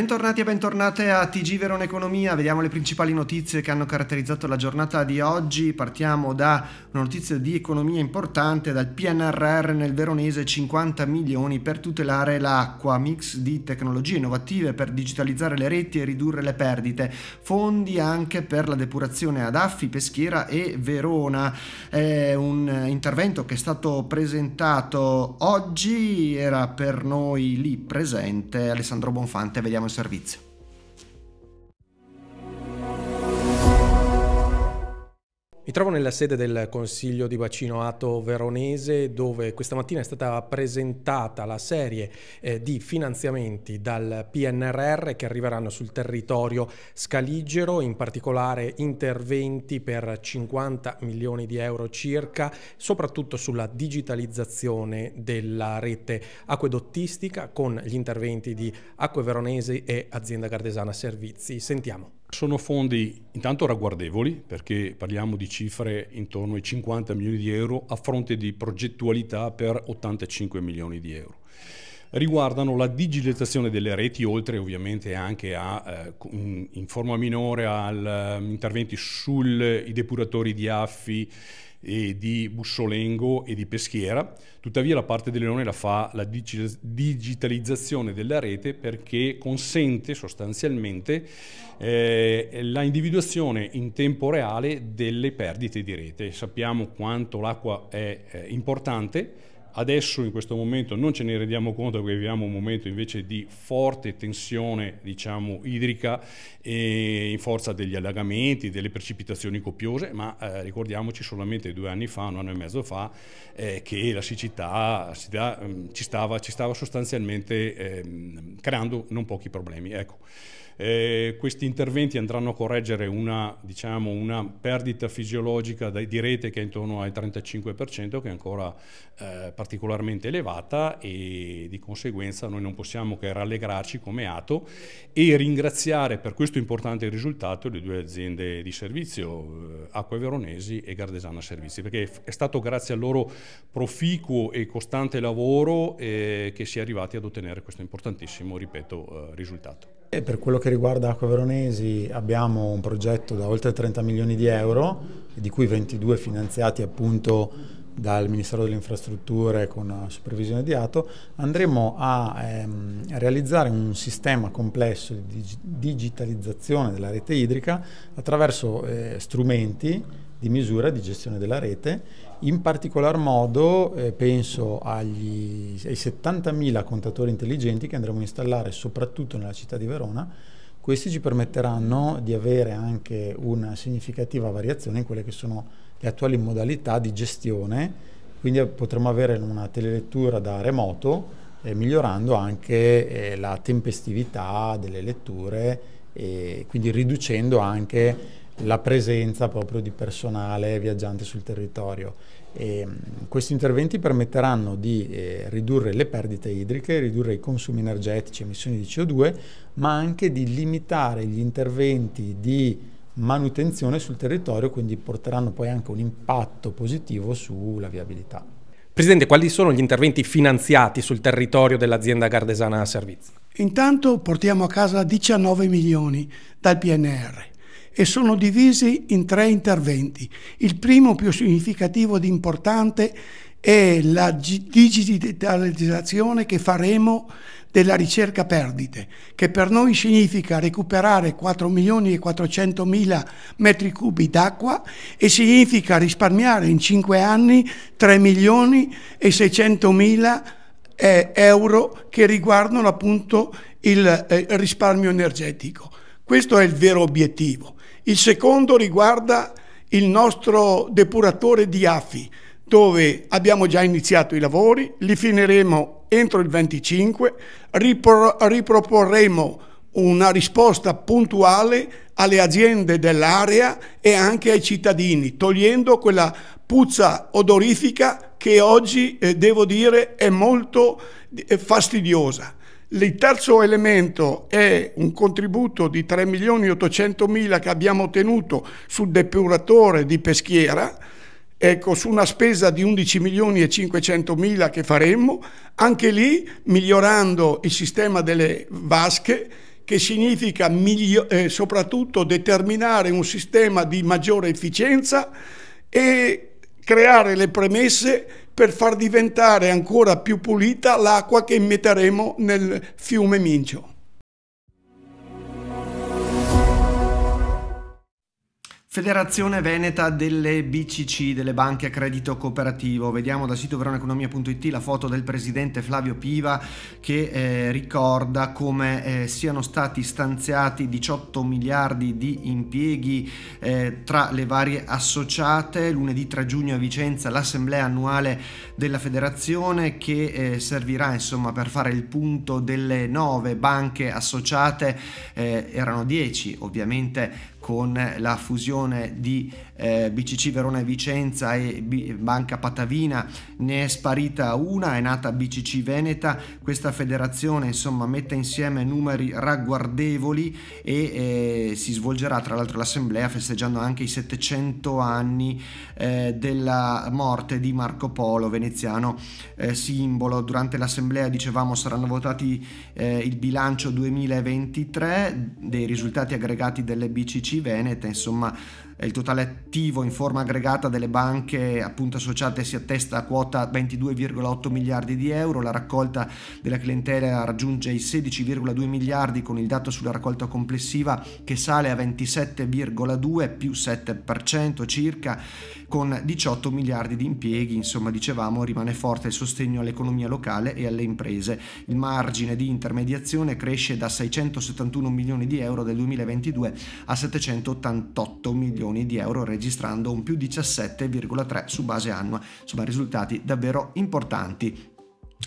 Bentornati e bentornate a TG Verona Economia, vediamo le principali notizie che hanno caratterizzato la giornata di oggi. Partiamo da una notizia di economia importante, dal PNRR nel veronese 50 milioni per tutelare l'acqua, mix di tecnologie innovative per digitalizzare le reti e ridurre le perdite, fondi anche per la depurazione ad Affi, Peschiera e Verona. È un intervento che è stato presentato oggi, era per noi lì presente Alessandro Bonfante, vediamo servizio. Mi trovo nella sede del Consiglio di Bacino Ato Veronese dove questa mattina è stata presentata la serie eh, di finanziamenti dal PNRR che arriveranno sul territorio scaligero, in particolare interventi per 50 milioni di euro circa, soprattutto sulla digitalizzazione della rete acquedottistica con gli interventi di Acque Veronese e Azienda Gardesana Servizi. Sentiamo. Sono fondi intanto ragguardevoli perché parliamo di cifre intorno ai 50 milioni di euro a fronte di progettualità per 85 milioni di euro riguardano la digitalizzazione delle reti, oltre ovviamente anche a, eh, in forma minore agli ehm, interventi sui depuratori di affi e di Bussolengo e di Peschiera, tuttavia la parte del Leone la fa la digitalizzazione della rete perché consente sostanzialmente eh, la individuazione in tempo reale delle perdite di rete. Sappiamo quanto l'acqua è eh, importante Adesso in questo momento non ce ne rendiamo conto perché viviamo un momento invece di forte tensione diciamo, idrica in forza degli allagamenti, delle precipitazioni copiose, ma eh, ricordiamoci solamente due anni fa, un anno e mezzo fa, eh, che la siccità si da, mm, ci, stava, ci, stava, sostanzialmente eh, creando non pochi problemi. Ecco. Eh, questi interventi andranno a correggere una, diciamo, una perdita fisiologica di rete che è intorno al 35%, che è ancora eh, particolarmente elevata e di conseguenza noi non possiamo che rallegrarci come ATO e ringraziare per questo importante risultato le due aziende di servizio, eh, Acque Veronesi e Gardesana Servizi, perché è stato grazie al loro proficuo e costante lavoro eh, che si è arrivati ad ottenere questo importantissimo, ripeto, eh, risultato. E per quello che riguarda Acque Veronesi abbiamo un progetto da oltre 30 milioni di euro, di cui 22 finanziati appunto dal Ministero delle Infrastrutture con supervisione di ATO, andremo a ehm, realizzare un sistema complesso di digitalizzazione della rete idrica attraverso eh, strumenti di misura di gestione della rete, in particolar modo eh, penso agli, ai 70.000 contatori intelligenti che andremo a installare soprattutto nella città di Verona, questi ci permetteranno di avere anche una significativa variazione in quelle che sono le attuali modalità di gestione, quindi eh, potremo avere una telelettura da remoto, eh, migliorando anche eh, la tempestività delle letture e quindi riducendo anche la presenza proprio di personale viaggiante sul territorio. E, mm, questi interventi permetteranno di eh, ridurre le perdite idriche, ridurre i consumi energetici, emissioni di CO2, ma anche di limitare gli interventi di manutenzione sul territorio, quindi porteranno poi anche un impatto positivo sulla viabilità. Presidente, quali sono gli interventi finanziati sul territorio dell'azienda Gardesana Servizi? Intanto portiamo a casa 19 milioni dal PNR e sono divisi in tre interventi. Il primo più significativo ed importante è la digitalizzazione che faremo della ricerca perdite, che per noi significa recuperare 4 milioni e 400 mila metri cubi d'acqua e significa risparmiare in 5 anni 3 milioni e 600 mila eh, euro che riguardano appunto il eh, risparmio energetico. Questo è il vero obiettivo. Il secondo riguarda il nostro depuratore di AFI, dove abbiamo già iniziato i lavori, li finiremo entro il 25, ripro riproporremo una risposta puntuale alle aziende dell'area e anche ai cittadini, togliendo quella puzza odorifica che oggi, eh, devo dire, è molto eh, fastidiosa. Il terzo elemento è un contributo di 3 milioni 800 mila che abbiamo ottenuto sul depuratore di Peschiera, ecco, su una spesa di 11 milioni e 500 mila che faremmo, anche lì migliorando il sistema delle vasche, che significa eh, soprattutto determinare un sistema di maggiore efficienza e creare le premesse per far diventare ancora più pulita l'acqua che immetteremo nel fiume Mincio. Federazione Veneta delle BCC, delle banche a credito cooperativo. Vediamo dal sito veroneconomia.it la foto del presidente Flavio Piva che eh, ricorda come eh, siano stati stanziati 18 miliardi di impieghi eh, tra le varie associate. Lunedì 3 giugno a Vicenza l'assemblea annuale della federazione che eh, servirà insomma, per fare il punto delle nove banche associate. Eh, erano 10 ovviamente con la fusione di eh, BCC Verona e Vicenza e B- Banca Patavina ne è sparita una, è nata BCC Veneta, questa federazione insomma mette insieme numeri ragguardevoli e eh, si svolgerà tra l'altro l'assemblea festeggiando anche i 700 anni eh, della morte di Marco Polo veneziano eh, simbolo. Durante l'assemblea dicevamo saranno votati eh, il bilancio 2023 dei risultati aggregati delle BCC veneto, insomma il totale attivo in forma aggregata delle banche appunto associate si attesta a quota 22,8 miliardi di euro, la raccolta della clientela raggiunge i 16,2 miliardi con il dato sulla raccolta complessiva che sale a 27,2 più 7% circa con 18 miliardi di impieghi, insomma dicevamo rimane forte il sostegno all'economia locale e alle imprese. Il margine di intermediazione cresce da 671 milioni di euro del 2022 a 788 milioni milioni di euro registrando un più 17,3 su base annua, insomma risultati davvero importanti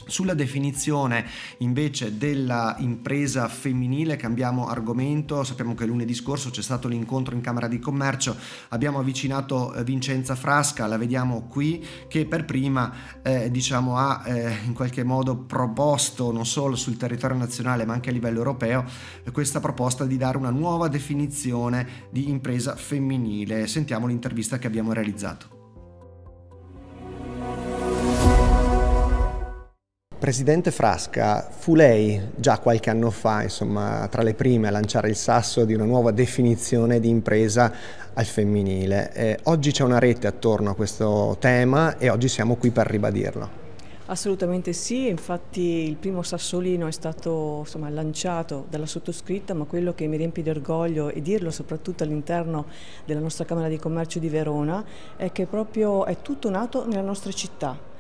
sulla definizione invece dell'impresa femminile cambiamo argomento, sappiamo che lunedì scorso c'è stato l'incontro in Camera di Commercio, abbiamo avvicinato eh, Vincenza Frasca, la vediamo qui, che per prima eh, diciamo, ha eh, in qualche modo proposto non solo sul territorio nazionale ma anche a livello europeo questa proposta di dare una nuova definizione di impresa femminile. Sentiamo l'intervista che abbiamo realizzato. presidente Frasca, fu lei già qualche anno fa, insomma, tra le prime a lanciare il sasso di una nuova definizione di impresa al femminile. Eh, oggi c'è una rete attorno a questo tema e oggi siamo qui per ribadirlo. Assolutamente sì, infatti il primo sassolino è stato insomma, lanciato dalla sottoscritta, ma quello che mi riempie di orgoglio e dirlo soprattutto all'interno della nostra Camera di Commercio di Verona è che proprio è tutto nato nella nostra città,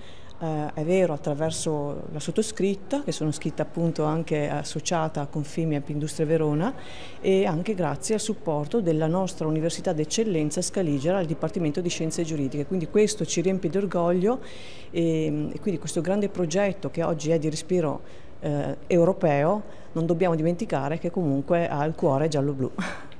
eh, è vero attraverso la sottoscritta, che sono scritta appunto anche associata a Confimi e Pindustria Verona e anche grazie al supporto della nostra Università d'Eccellenza Scaligera al Dipartimento di Scienze Giuridiche. Quindi questo ci riempie d'orgoglio e, ehm, e quindi questo grande progetto che oggi è di respiro eh, europeo non dobbiamo dimenticare che comunque ha il cuore giallo-blu.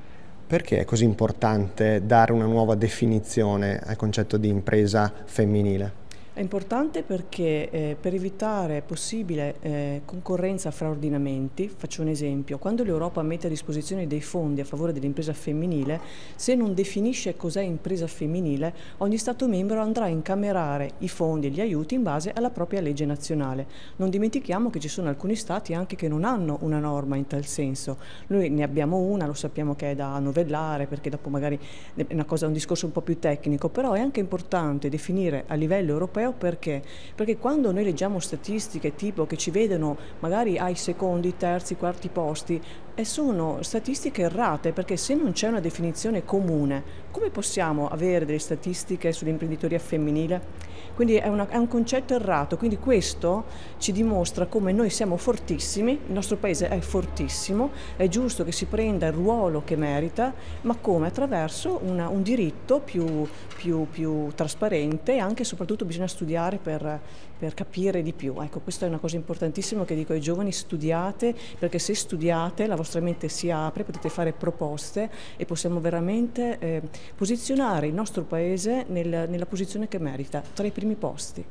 Perché è così importante dare una nuova definizione al concetto di impresa femminile? È importante perché eh, per evitare possibile eh, concorrenza fra ordinamenti, faccio un esempio, quando l'Europa mette a disposizione dei fondi a favore dell'impresa femminile, se non definisce cos'è impresa femminile, ogni Stato membro andrà a incamerare i fondi e gli aiuti in base alla propria legge nazionale. Non dimentichiamo che ci sono alcuni Stati anche che non hanno una norma in tal senso. Noi ne abbiamo una, lo sappiamo che è da novellare perché dopo magari è cosa, un discorso un po' più tecnico, però è anche importante definire a livello europeo europeo perché? Perché quando noi leggiamo statistiche tipo che ci vedono magari ai secondi, terzi, quarti posti, e sono statistiche errate perché se non c'è una definizione comune, come possiamo avere delle statistiche sull'imprenditoria femminile? Quindi è, una, è, un concetto errato, quindi questo ci dimostra come noi siamo fortissimi, il nostro paese è fortissimo, è giusto che si prenda il ruolo che merita, ma come? Attraverso una, un diritto più, più, più trasparente e anche soprattutto bisogna studiare per, per capire di più. Ecco, questa è una cosa importantissima che dico ai giovani, studiate, perché se studiate la vostra mente si apre, potete fare proposte e possiamo veramente eh, posizionare il nostro Paese nel, nella posizione che merita, tra i primi posti.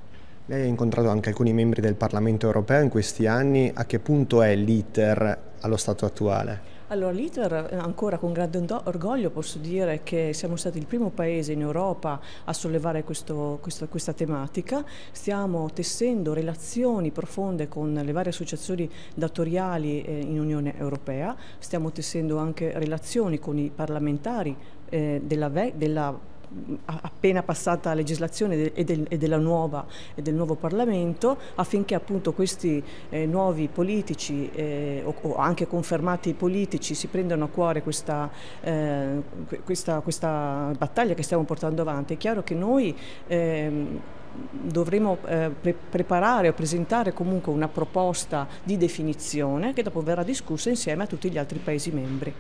Lei ha incontrato anche alcuni membri del Parlamento europeo in questi anni, a che punto è l'iter allo stato attuale? Allora, l'ITER eh, ancora con grande orgoglio posso dire che siamo stati il primo paese in Europa a sollevare questo, questo, questa tematica. Stiamo tessendo relazioni profonde con le varie associazioni datoriali eh, in Unione Europea, stiamo tessendo anche relazioni con i parlamentari eh, della, della appena passata legislazione e, del, e nuova, e del nuovo Parlamento affinché appunto questi eh, nuovi politici eh, o, o, anche confermati politici si prendano a cuore questa, eh, questa, questa, battaglia che stiamo portando avanti. È chiaro che noi ehm, dovremo eh, pre preparare o presentare comunque una proposta di definizione che dopo verrà discussa insieme a tutti gli altri Paesi membri.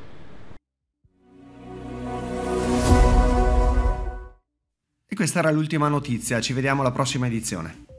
E questa era l'ultima notizia, ci vediamo alla prossima edizione.